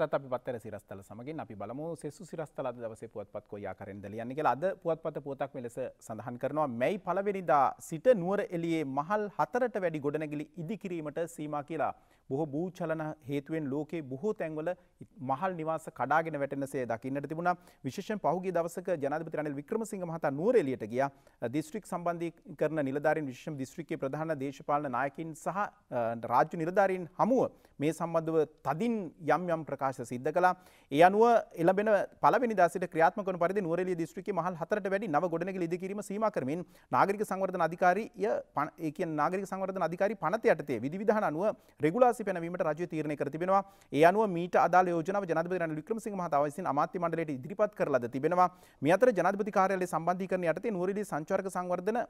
නැවතත් අපි පත්තර සිරස්තල සමගින් අපි බලමු සෙසු සිරස්තල අද දවසේ පුවත්පත් කොයා කරෙන්ද ලියන්නේ කියලා අද පුවත්පත පුවතක් මෙලෙස සඳහන් කරනවා මැයි පළවෙනිදා සිට නුවර එළියේ මහල් හතරට වැඩි ගොඩනැගිලි ඉදිකිරීමට සීමා කියලා බොහෝ භූචලන හේතුවෙන් ලෝකේ බොහෝ තැන්වල මහල් නිවාස කඩාගෙන වැටෙනසේ දකින්නට තිබුණා විශේෂයෙන් පහුගිය දවසක ජනාධිපති රනිල් වික්‍රමසිංහ මහතා නුවර එළියට ගියා දිස්ත්‍රික් සම්බන්ධීකරණ නිලධාරීන් විශේෂයෙන් දිස්ත්‍රික්කයේ ප්‍රධාන දේශපාලන නායකින් සහ රාජ්‍ය නිලධාරීන් හමුව මේ සම්බන්ධව තදින් යම් යම් ප්‍රකාශ ප්‍රකාශ සිද්ධ කලා ඒ අනුව එළබෙන පලවෙනි දසට ක්‍රියාත්මක පරිදි නුවරලිය දිස්ත්‍රික්කේ මහල් හතරට වැඩි නව ගොඩනැගිලි ඉදිකිරීම සීමා කරමින් නාගරික සංවර්ධන අධිකාරිය ඒ කියන්නේ නාගරික සංවර්ධන අධිකාරි පනත යටතේ විධිවිධාන අනුව රෙගුලාසි පැනවීමට රජය තීරණය කර තිබෙනවා ඒ අනුව මීට අදාළ යෝජනාව ජනාධිපති රනිල් වික්‍රමසිංහ මහතා විසින් අමාත්‍ය මණ්ඩලයට ඉදිරිපත් කරලද තිබෙනවා මේ අතර ජනාධිපති කාර්යාලය සම්බන්ධීකරණ යටතේ නුවරලිය සංචාරක සංවර්ධන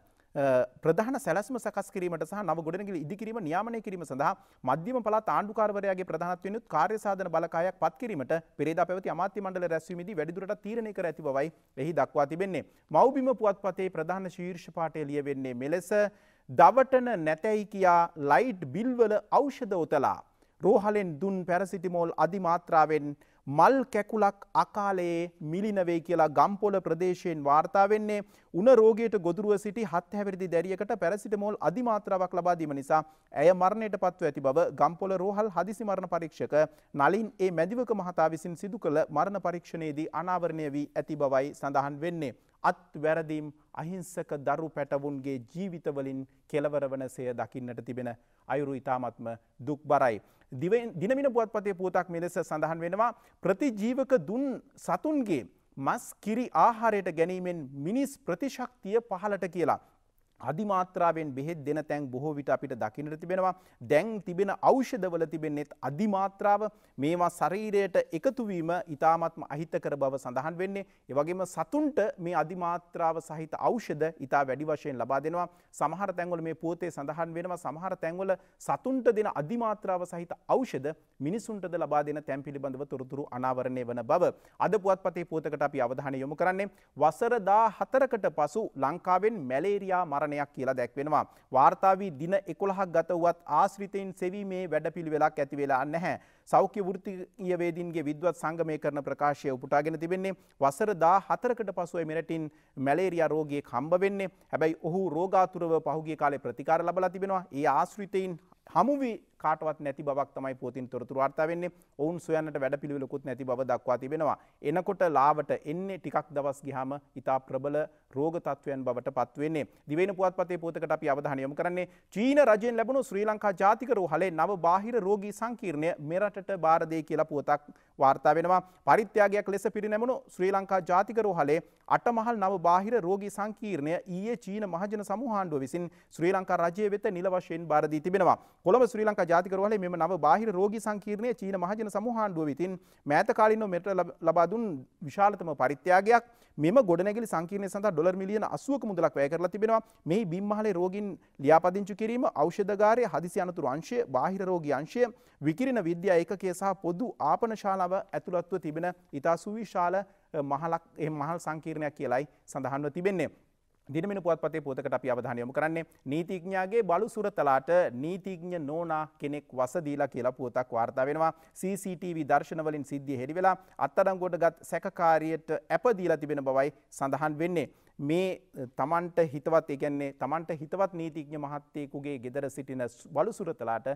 ප්‍රධාන සැලස්ම සකස් කිරීමට සහ නව ගොඩනගිලි ඉදිකිරීම නියාමනය කිරීම සඳහා මධ්‍යම පළාත් ආණ්ඩුකාරවරයාගේ ප්‍රධානත්වයෙන් යුත් කාර්ය සාධන බලකායක් පත් කිරීමට පෙරේදා පැවති අමාත්‍ය මණ්ඩල රැස්වීමේදී වැඩිදුරටත් තීරණය කර ඇති බවයි එහි දක්වා තිබෙන්නේ. මව්බිම පුවත්පතේ ප්‍රධාන ශීර්ෂ පාඨය ලියවෙන්නේ මෙලෙස දවටන නැතැයි කියා ලයිට් බිල්වල ඖෂධ ඔතලා රෝහලෙන් දුන් පැරසිටිමෝල් අධිමාත්‍රාවෙන් මල් කැකුලක් අකාලයේ මිලිනවේ කියලා ගම්පොල ප්‍රදේශයෙන් වාර්තා වෙන්නේ උණ රෝගයට ගොදුරුව සිටි හත් හැවිරිදි දැරියකට පැරසිටමෝල් අධිමාත්‍රාවක් ලබා දීම නිසා ඇය මරණයට පත්ව ඇති බව ගම්පොල රෝහල් හදිසි මරණ පරීක්ෂක නලින් ඒ මැදිවක මහතා විසින් සිදු කළ මරණ පරීක්ෂණයේදී අනාවරණය වී ඇති බවයි සඳහන් වෙන්නේ. අත් වැරදීම් අහිංසක දරු පැටවුන්ගේ ජීවිතවලින් කෙලවරවන සය දකින්නට තිබෙන අයුරු ඉතාමත්ම දුක් බරයි. දිනමින පුවත්පතේ පුවතක් මෙලෙස සඳහන් වෙනවා ප්‍රතිජීවක දුන් සතුන්ගේ මස් කිරි ආහාරයට ගැනීමෙන් මිනිස් ප්‍රතිශක්තිය පහලට කියලා අධිමාත්‍රාවෙන් බෙහෙත් දෙන තැන් බොහෝ විට අපිට දකින්නට තිබෙනවා. දැන් තිබෙන ඖෂධවල තිබෙන්නේත් අධිමාත්‍රාව මේවා ශරීරයට එකතු වීම ඊටාත්ම අහිතකර බව සඳහන් වෙන්නේ. ඒ වගේම සතුන්ට මේ අධිමාත්‍රාව සහිත ඖෂධ ඊටා වැඩි වශයෙන් ලබා දෙනවා. සමහර තැන්වල මේ පුවතේ සඳහන් වෙනවා සමහර තැන්වල සතුන්ට දෙන අධිමාත්‍රාව සහිත ඖෂධ මිනිසුන්ටද ලබා දෙන තැන් පිළිබඳව තොරතුරු අනාවරණය වන බව අද පුවත්පතේ පුවතකට අපි අවධානය යොමු කරන්නේ වසර 14කට පසු ලංකාවෙන් මැලේරියා මරණ කාරණයක් කියලා දැක්වෙනවා. වාර්තාවී දින එකොළහක් ගතවත් ආශ්‍රිතයින් සෙවීමේ වැඩපිළිවෙලක් ඇතිවෙලා නැහැ. සෞඛ්‍ය වෘතියවේදීන්ගේ විද්වත් සංගමය කරන ප්‍රකාශය උපුටාගෙන තිබෙන්නේ වසර දා හතරකට පසුව මෙරටින් මැලේරියා රෝගියෙක් හම්බ වෙන්නේ. හැබැයි ඔහු රෝගාතුරව පහුගිය කාලේ ප්‍රතිකාර ලබලා තිබෙනවා. ඒ ආශ්‍රිතයින් හමුවී කාටවත් නැති බවක් තමයි පෝතින් තොරතුරු වාර්තා වෙන්නේ. ඔවුන් සොයන්නට වැඩපිළිවෙලකුත් නැති බව දක්වා තිබෙනවා. එනකොට ලාවට එන්නේ ටිකක් දවස් ගියාම ඊටා ප්‍රබල රෝග තත්වයන් බවට පත්වන්නේ. දිවෙන පුවත්පතේ පොතකට අපි අවධානය යොමු කරන්නේ චීන රජයෙන් ලැබුණු ශ්‍රී ලංකා ජාතික රෝහලේ නව බාහිර රෝගී සංකීර්ණය මෙරටට බාර දෙයි කියලා පුවතක් වාර්තා වෙනවා. පරිත්‍යාගයක් ලෙස පිරිනැමුණු ශ්‍රී ලංකා ජාතික රෝහලේ අටමහල් නව බාහිර රෝගී සංකීර්ණය ඊයේ චීන මහජන සමූහාණ්ඩුව විසින් ශ්‍රී ලංකා රජය වෙත නිල වශයෙන් බාර දී තිබෙනවා. කොළඹ ශ්‍රී ලංකා ජාතික රෝහලේ මෙම නව බාහිර රෝගී සංකීර්ණය චීන මහජන සමූහාණ්ඩුව විසින් මෑත කාලින්ව මෙරට ලබා දුන් විශාලතම පරිත්‍යාගයක් මෙම ගොඩනැගිලි සංකීර්ණය සඳහා ඩොර් මිලියන අසුවක මුදලක් වැය කරලා තිබෙනවා මේ බිම්මහලේ රෝගින් ලියාපදිංචි කිරීම ඖෂධගාරය හදිසි අනතුරු අංශය බාහිර රෝගී අංශය විකිරණ විද්‍යා ඒකකය සහ පොදු ආපන ශාලාව ඇතුළත්ව තිබෙන ඉතා සුවිශාල මහලක් එහෙම මහල් සංකීර්ණයක් කියලයි සඳහන්ව තිබෙන්නේ දිනමින පුවත්පතේ පොතකට අපි අවධානය යොමු කරන්නේ නීතිඥයාගේ බලු සුරතලාට නීතිඥ නෝනා කෙනෙක් වස දීලා කියලා පුවතක් වාර්තා වෙනවා CCTV දර්ශන වලින් සිද්ධිය හෙළි වෙලා අත්අඩංගුවට ගත් සැකකාරියට ඇප දීලා තිබෙන බවයි සඳහන් වෙන්නේ මේ තමන්ට හිතවත් ඒගැන්නේ තමන්ට හිතවත් නීතිඥ මහත්තයකුගේ ගෙදර සිටින බලුසුරතලාට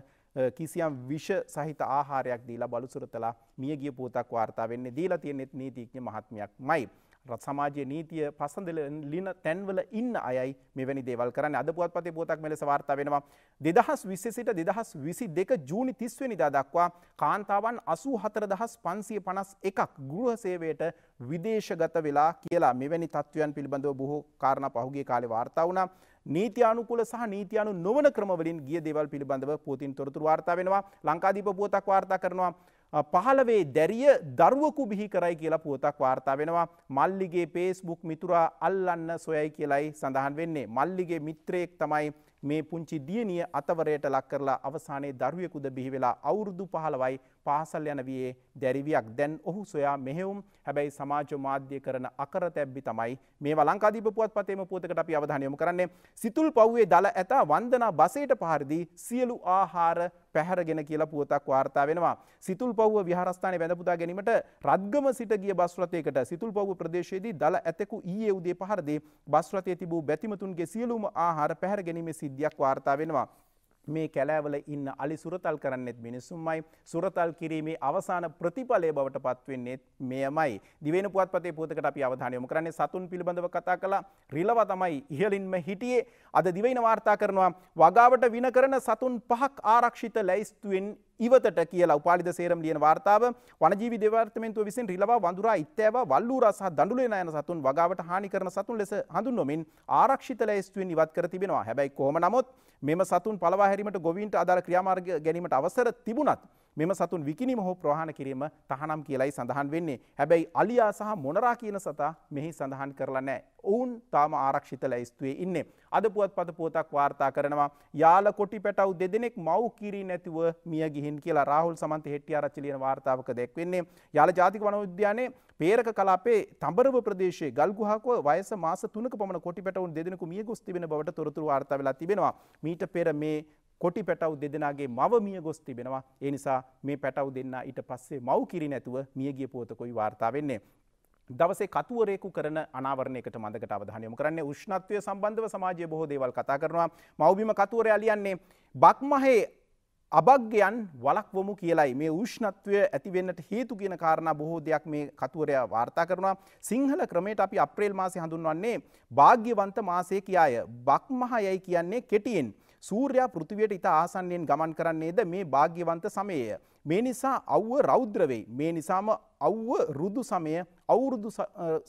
කිසියම් විෂ සහිත ආහාරයක් දීලා බලුසුරතලා මිය ගිය පූතක් වාර්තා වෙන්නේ දීලා තියෙනෙත් නීතිඥ මහත්මයක් මයි. රත් සමාජය නීතිය පසඳල ලින තැන්වල ඉන්න අයයි මෙවැනි දේවල් කරන්න අද පුවත් පතේ පුවතක් මෙලෙස වාර්තා වෙනවා. දෙදහස් විස්ස සිට දෙදහස් විසි දෙක ජූනි තිස්වනිදා දක්වා කාන්තාවන් අසූ හතර දහස් පන්සිය පනස් එකක් ගෘහ සේවයට විදේශගත වෙලා කියලා මෙවැනි තත්ත්වයන් පිළිබඳව බොහෝ කාරණ පහුගේ කාලේ වාර්තා වුණා. නීතියානුකූල සහ නීතියානු නොවන ක්‍රමවලින් ගිය දේවල් පිළිබඳව පුවතින් තොරතුරු වාර්තා වෙනවා. ලංකාදීප පුවතක් වාර්තා කරනවා. පහළවේ දැරිය දරුවකු බිහි කරයි කියලා පුවතක් වාර්තා වෙනවා. මල්ලිගේ පේස්බුක් මිතුරා අල්ලන්න සොයයි කියලයි සඳහන් වෙන්නේ. මල්ලිගේ මිත්‍රයෙක් තමයි මේ පුංචි දියණිය අතවරයට ලක් කරලා අවසානයේ දරුවෙකුද බිහි වෙලා අවුරුදු 15යි පාසල් යන වයේ දැරිවියක් දැන් ඔහු සොයා මෙහෙවුම් හැබැයි සමාජ මාධ්‍ය කරන අකර තැබ්බි තමයි මේ ලංකාදීප පුවත් පතේම පුවතකට අපි අවධානයොමු කරන්නේ සිතුල් පව්වේ දල ඇතා වන්දනා බසයට පහරදී සියලු ආහාර පැහැරගෙන කියලා පුවතක් වාර්තා වෙනවා. සිතුල් පව්ව විහාරස්ථානය වැඳපුදා ගැනීමට රද්ගම සිට ගිය බස් රථයකට සිතුල් පව්ව ප්‍රදේශයේදී දල ඇතෙකු ඊයේ උදේ පහරදී බස් රථයේ තිබූ බැතිමතුන්ගේ සියලුම ආහාර පැහැර ගැනීමේ සිද්ධියක් වාර්තා වෙනවා. මේ කැලෑවල ඉන්න අලි සුරතල් කරන්නෙත් මිනිස්සුම්මයි සුරතල් කිරීමේ අවසාන ප්‍රතිඵලය බවට පත්වෙන්නේත් මෙයමයි. දිවෙන පුවත්පතේ පුවතකට අපි අවධානය යොමු කරන්නේ සතුන් පිළිබඳව කතා කළා. රිලව තමයි ඉහළින්ම හිටියේ. අද දිවයින වාර්තා කරනවා වගාවට වින කරන සතුන් පහක් ආරක්ෂිත ලැයිස්තුවෙන් ඉවතට කියලා උපාලිද සේරම් ලියන වාර්තාව වනජීවි දෙපාර්තමේන්තුව විසින් රිලවා වඳුරා ඉත්තෑව වල්ලූරා සහ දඬුලේන යන සතුන් වගාවට හානි කරන සතුන් ලෙස හඳුන්වමින් ආරක්ෂිත ලැයිස්තුවෙන් ඉවත් කර තිබෙනවා. හැබැයි කොහොම නමුත් මෙම සතුන් පළවා හැරීමට ගොවීන්ට අදාළ ක්‍රියාමාර්ග ගැනීමට අවසර තිබුණත් මෙම සතුන් විකිනීම හෝ ප්‍රහාණ කිරීම තහනම් කියලයි සඳහන් වෙන්නේ. හැබැයි අලියා සහ මොනරා කියන සතා මෙහි සඳහන් කරලා නැහැ. ඔවුන් තාම ආරක්ෂිත ලැයිස්තුවේ ඉන්නේ. අද පුවත්පත පුවතක් වාර්තා කරනවා යාල කොටි පැටව් දෙදෙනෙක් මව් කිරි නැතිව මිය ගිහින් කියලා රාහුල් සමන්ත හෙට්ටිආරච්චි ලියන වාර්තාවක දැක්වෙන්නේ. යාල ජාතික වනෝද්‍යානයේ පේරක කලාපේ තඹරව ප්‍රදේශයේ ගල්ගුහාකව වයස මාස 3ක පමණ කොටි පැටවුන් දෙදෙනෙකු මිය ගොස් තිබෙන බවට තොරතුරු වාර්තා වෙලා තිබෙනවා. මීට පෙර මේ කොටි පැටව් දෙදෙනගේ මව මිය ගොස් තිබෙනවා ඒ නිසා මේ පැටව් දෙන්න ඊට පස්සේ මව් කිරි නැතුව මියගිය පුවතකොයි වාර්තා වෙන්නේ. දවසේ කතුවරයෙකු කරන අනාවරණයකට මඳකට අවධානය යොමු කරන්නේ උෂ්ණත්වය සම්බන්ධව සමාජයේ බොහෝ දේවල් කතා කරනවා. මව්බිම කතුවරයා ලියන්නේ බක්මහේ අභග්‍යයන් වලක්වමු කියලයි මේ ෂ්ණත්වය ඇතිවෙන්නට හේතු කියන කාරණ බොහෝ දෙයක් මේ කතුවරයා වාර්තා කරනවා සිංහල ක්‍රමයට අපි අප්‍රේල් මාසය හඳුන්වන්නේ භාග්‍යවන්ත මාසය කියාය බක්මහ යැයි කියන්නේ කෙටියෙන්. සූර්යා පෘථිවියට ඉතා ආසන්නයෙන් ගමන් කරන්නේද මේ භාග්‍යවන්ත සමයේ. මේ නිසා අව්ව රෞද්‍ර වෙයි. මේ නිසාම අව්ව ඍදු සමය අවුරුදු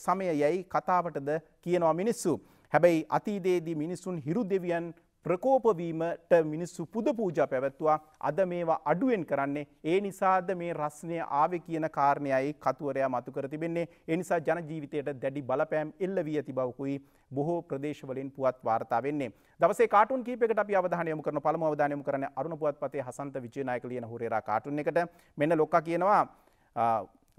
සමය යයි කතාවටද කියනවා මිනිස්සු. හැබැයි අතීතයේදී මිනිසුන් හිරු දෙවියන් ප්‍රකෝපවීමට මිනිස්සු පුද පූජා පැවැත්තුවා අද මේවා අඩුවෙන් කරන්නේ ඒ නිසාද මේ රස්නය ආවේ කියන කාරණයයි කතුවරයා මතු කර තිබෙන්නේ ඒ නිසා ජන ජීවිතයට දැඩි බලපෑම් එල්ල වී ඇති බවකුයි බොහෝ ප්‍රදේශවලින් පුවත් වාර්තා වෙන්නේ. දවසේ කාටුන් කීපයකට අපි අවධානය යොමු කරන පළමු අවධානය යොමු කරන්නේ අරුණ පුවත්පතේ හසන්ත විජේනායක ලියන හුරේරා කාටුන් එකට. මෙන්න ලොක්කා කියනවා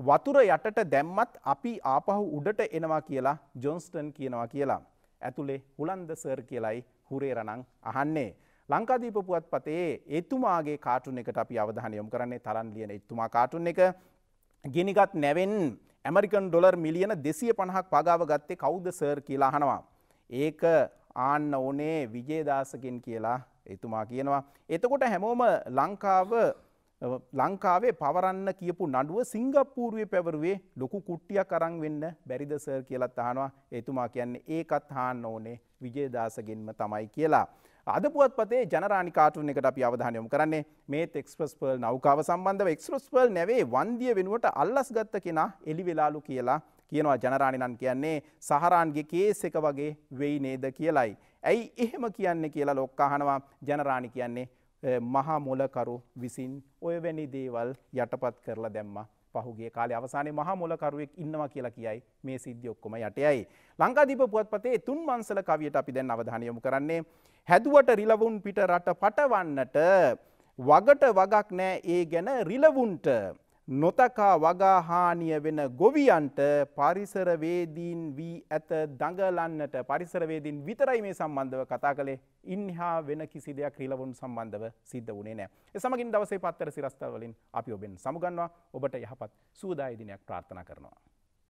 වතුර යටට දැම්මත් අපි ආපහු උඩට එනවා කියලා ජොන්ස්ටන් කියනවා කියලා. ඇතුලේ හුලන්ද සර් කියලයි හුරේරණං අහන්නේ. ලංකාදීප පුවත් පතේ එතුමාගේ කාටුන් එකට අපි අවධාන යොම් කරන්නේ තරන් ලියන එතුමා කාටුන් එක ගිනිගත් නැවෙන් ඇමරිකන් ඩොලර් මිලියන දෙසිය පණහක් පගාව ගත්තේ කෞද සර් කියලා අහනවා. ඒක ආන්න ඕනේ විජේදාසකින් කියලා එතුමා කියනවා. එතකොට හැමෝම ලංකාව ලංකාවේ පවරන්න කියපු නඩුව සිංගප්පූරුවේ පැවරුවේ ලොකු කුට්ටියක් අරන් වෙන්න බැරිද සර් කියලත් අහනවා එතුමා කියන්නේ ඒකත් හාන්න ඕනේ විජයදාසගෙන්ම තමයි කියලා. අද පුවත්පතේ ජනරානි කාටුන් එකට අපි අවධානයොම් කරන්නේ මේ එක්ස්පස් පර්ල් නෞකාව සම්බන්ධව එක්ස්රස් පර්ල් නැවේ වන්දිය වෙනුවට අල්ලස් ගත්ත කෙනා එලි වෙලාලු කියලා කියනවා ජනරාණිනන් කියන්නේ සහරාන්ගේ කේස් එක වගේ වෙයි නේද කියලයි. ඇයි එහෙම කියන්නේ කියලා ලොක්කාහනවා ජනරාණි කියන්නේ මහා මොලකරු විසින් ඔය වැනි දේවල් යටපත් කරලා දැම්ම පහුගේ කාලය අවසානයේ මහා මොලකරුවෙක් ඉන්නවා කියලා කියයි මේ සිද්ධිය ඔක්කොම යටයයි. ලංකාදීප පුවත්පතේ තුන් මංසල කවියට අපි දැන් අවධානය යොමු කරන්නේ හැදුවට රිලවුන් පිට රට පටවන්නට වගට වගක් නෑ ඒ ගැන රිලවුන්ට නොතකා වගාහානිය වෙන ගොවියන්ට පරිසරවේදීන් වී ඇත දඟලන්නට පරිසරවේදීන් විතරයි මේ සම්බන්ධව කතා කළේ ඉන්හා වෙන කිසි දෙයක් රීලවුන් සම්බන්ධව සිද්ධ වුණේ නෑ. එසමගින් දවසේ පත්තර සිරස්ථවලින් අපි ඔබෙන් සමුගන්නවා ඔබට යහපත් සූදායදිනයක් ප්‍රාර්ථනා කරනවා.